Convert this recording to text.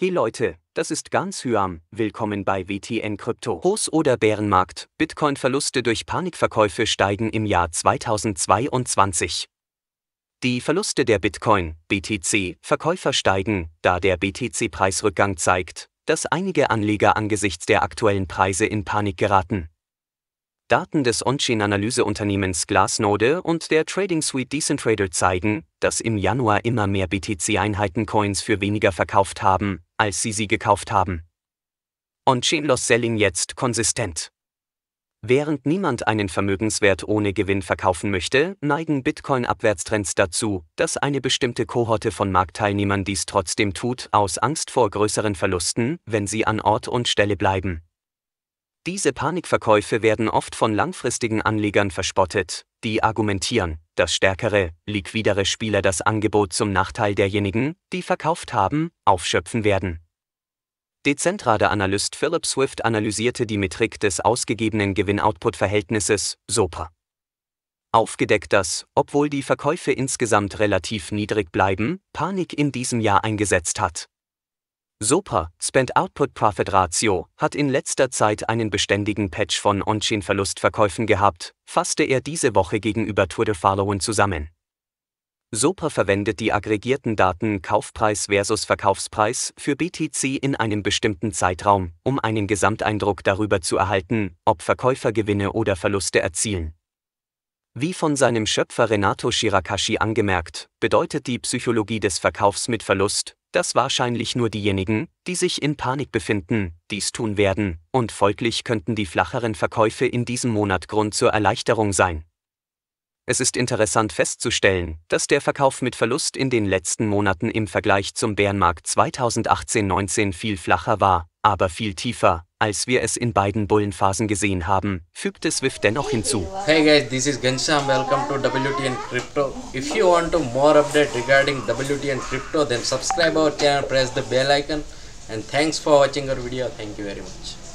Hey Leute, das ist Gans Hyam, willkommen bei WTN Krypto. Hochs- oder Bärenmarkt, Bitcoin-Verluste durch Panikverkäufe steigen im Jahr 2022. Die Verluste der Bitcoin, BTC, Verkäufer steigen, da der BTC-Preisrückgang zeigt, dass einige Anleger angesichts der aktuellen Preise in Panik geraten. Daten des On-Chain-Analyseunternehmens Glassnode und der Trading Suite Decentrader zeigen, dass im Januar immer mehr BTC-Einheiten-Coins für weniger verkauft haben, als sie sie gekauft haben. On-Chain-Loss-Selling jetzt konsistent. Während niemand einen Vermögenswert ohne Gewinn verkaufen möchte, neigen Bitcoin-Abwärtstrends dazu, dass eine bestimmte Kohorte von Marktteilnehmern dies trotzdem tut, aus Angst vor größeren Verlusten, wenn sie an Ort und Stelle bleiben. Diese Panikverkäufe werden oft von langfristigen Anlegern verspottet, die argumentieren, dass stärkere, liquidere Spieler das Angebot zum Nachteil derjenigen, die verkauft haben, aufschöpfen werden. Dezentrade-Analyst Philip Swift analysierte die Metrik des ausgegebenen Gewinn-Output-Verhältnisses, SOPA. Aufgedeckt, dass, obwohl die Verkäufe insgesamt relativ niedrig bleiben, Panik in diesem Jahr eingesetzt hat. SOPA, Spend-Output-Profit-Ratio, hat in letzter Zeit einen beständigen Patch von On-Chain-Verlustverkäufen gehabt, fasste er diese Woche gegenüber Twitter de zusammen. SOPA verwendet die aggregierten Daten Kaufpreis versus Verkaufspreis für BTC in einem bestimmten Zeitraum, um einen Gesamteindruck darüber zu erhalten, ob Verkäufer Gewinne oder Verluste erzielen. Wie von seinem Schöpfer Renato Shirakashi angemerkt, bedeutet die Psychologie des Verkaufs mit Verlust, dass wahrscheinlich nur diejenigen, die sich in Panik befinden, dies tun werden, und folglich könnten die flacheren Verkäufe in diesem Monat Grund zur Erleichterung sein. Es ist interessant festzustellen, dass der Verkauf mit Verlust in den letzten Monaten im Vergleich zum Bärenmarkt 2018-19 viel flacher war, aber viel tiefer, als wir es in beiden Bullenphasen gesehen haben, fügte Swift dennoch hinzu. Hey guys, this is Ghanshyam. Welcome to WTN Crypto. If you want to more update regarding WTN Crypto, then subscribe our channel, press the bell icon and thanks for watching our video. Thank you very much.